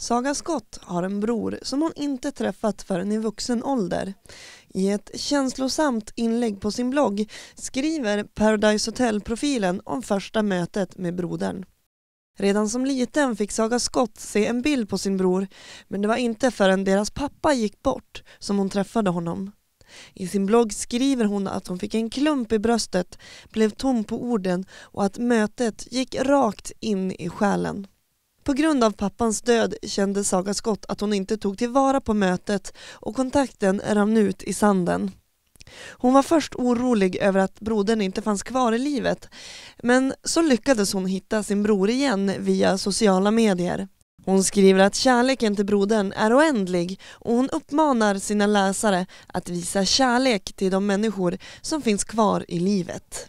Saga Scott har en bror som hon inte träffat förrän i vuxen ålder. I ett känslosamt inlägg på sin blogg skriver Paradise Hotel-profilen om första mötet med brodern. Redan som liten fick Saga Scott se en bild på sin bror men det var inte förrän deras pappa gick bort som hon träffade honom. I sin blogg skriver hon att hon fick en klump i bröstet, blev tom på orden och att mötet gick rakt in i själen. På grund av pappans död kände Saga Skott att hon inte tog tillvara på mötet och kontakten rann ut i sanden. Hon var först orolig över att brodern inte fanns kvar i livet, men så lyckades hon hitta sin bror igen via sociala medier. Hon skriver att kärleken till brodern är oändlig och hon uppmanar sina läsare att visa kärlek till de människor som finns kvar i livet.